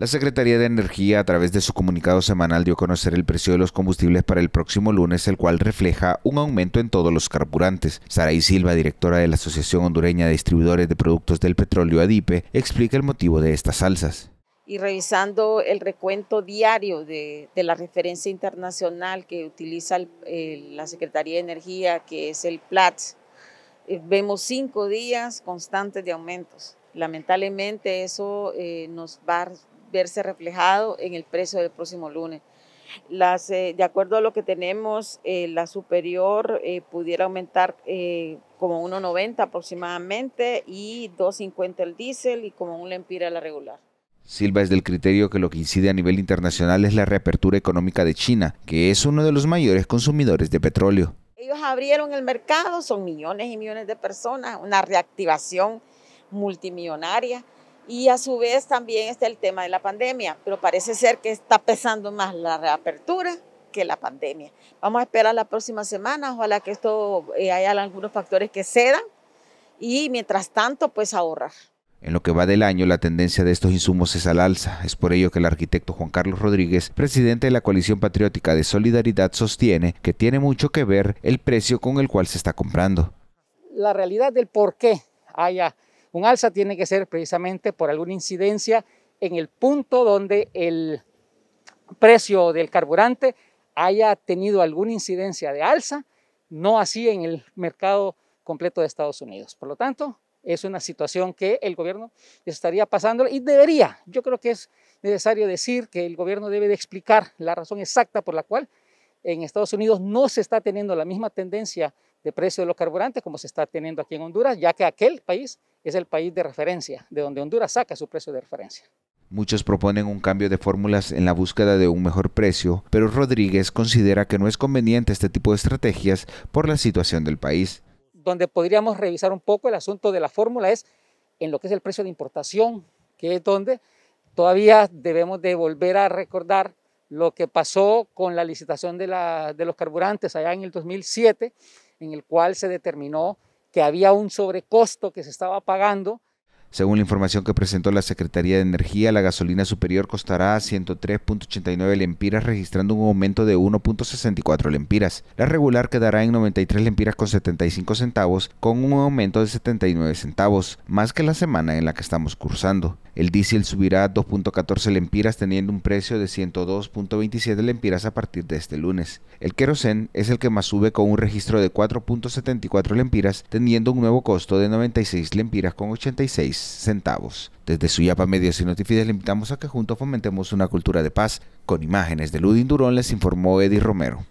La Secretaría de Energía, a través de su comunicado semanal, dio a conocer el precio de los combustibles para el próximo lunes, el cual refleja un aumento en todos los carburantes. Saraí Silva, directora de la Asociación Hondureña de Distribuidores de Productos del Petróleo ADIPE, explica el motivo de estas salsas. Y revisando el recuento diario de, la referencia internacional que utiliza la Secretaría de Energía, que es el PLATS, eh, vemos cinco días constantes de aumentos lamentablemente eso eh, nos va verse reflejado en el precio del próximo lunes. Las, eh, de acuerdo a lo que tenemos, eh, la superior eh, pudiera aumentar como 1,90 aproximadamente y 2,50 el diésel y como un lempira la regular. Silva es del criterio que lo que incide a nivel internacional es la reapertura económica de China, que es uno de los mayores consumidores de petróleo. Ellos abrieron el mercado, son millones y millones de personas, una reactivación multimillonaria. Y a su vez también está el tema de la pandemia, pero parece ser que está pesando más la reapertura que la pandemia. Vamos a esperar la próxima semana, ojalá que esto eh, haya algunos factores que cedan y mientras tanto pues ahorrar. En lo que va del año, la tendencia de estos insumos es al alza. Es por ello que el arquitecto Juan Carlos Rodríguez, presidente de la Coalición Patriótica de Solidaridad, sostiene que tiene mucho que ver el precio con el cual se está comprando. La realidad del por qué haya un alza tiene que ser precisamente por alguna incidencia en el punto donde el precio del carburante haya tenido alguna incidencia de alza, no así en el mercado completo de Estados Unidos. Por lo tanto, es una situación que el gobierno estaría pasando y debería, yo creo que es necesario decir que el gobierno debe de explicar la razón exacta por la cual en Estados Unidos no se está teniendo la misma tendencia de precio de los carburantes como se está teniendo aquí en Honduras, ya que aquel país es el país de referencia, de donde Honduras saca su precio de referencia. Muchos proponen un cambio de fórmulas en la búsqueda de un mejor precio, pero Rodríguez considera que no es conveniente este tipo de estrategias por la situación del país. Donde podríamos revisar un poco el asunto de la fórmula es en lo que es el precio de importación, que es donde todavía debemos de volver a recordar lo que pasó con la licitación de, los carburantes allá en el 2007, en el cual se determinó que había un sobrecosto que se estaba pagando según la información que presentó la Secretaría de Energía, la gasolina superior costará 103.89 lempiras, registrando un aumento de 1.64 lempiras. La regular quedará en 93 lempiras con 75 centavos, con un aumento de 79 centavos, más que la semana en la que estamos cursando. El diésel subirá 2.14 lempiras, teniendo un precio de 102.27 lempiras a partir de este lunes. El querosen es el que más sube con un registro de 4.74 lempiras, teniendo un nuevo costo de 96 lempiras con 86 centavos. Desde yapa Medios y Notifides le invitamos a que juntos fomentemos una cultura de paz. Con imágenes de Ludin Durón les informó Eddie Romero.